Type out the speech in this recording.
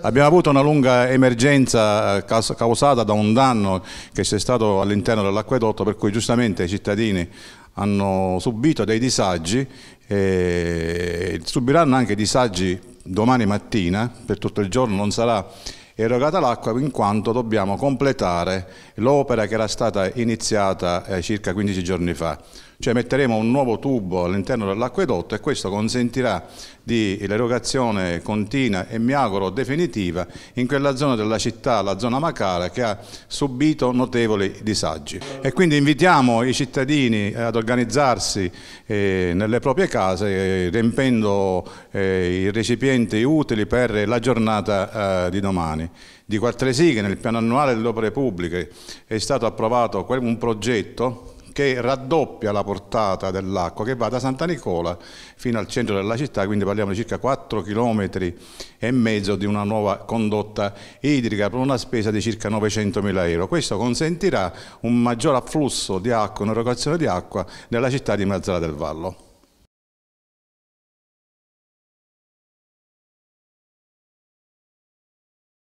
Abbiamo avuto una lunga emergenza eh, causata da un danno che c'è stato all'interno dell'acquedotto per cui giustamente i cittadini hanno subito dei disagi e subiranno anche disagi domani mattina, per tutto il giorno non sarà erogata l'acqua in quanto dobbiamo completare l'opera che era stata iniziata eh, circa 15 giorni fa cioè metteremo un nuovo tubo all'interno dell'acquedotto e questo consentirà l'erogazione continua e mi auguro definitiva in quella zona della città, la zona Macara, che ha subito notevoli disagi. E quindi invitiamo i cittadini eh, ad organizzarsi eh, nelle proprie case eh, riempendo eh, i recipienti utili per la giornata eh, di domani di Quattresì che nel piano annuale delle opere pubbliche è stato approvato un progetto che raddoppia la portata dell'acqua che va da Santa Nicola fino al centro della città, quindi parliamo di circa 4 km e mezzo di una nuova condotta idrica per una spesa di circa 900.000 euro. Questo consentirà un maggior afflusso di acqua, un'erogazione di acqua nella città di Mazzara del Vallo.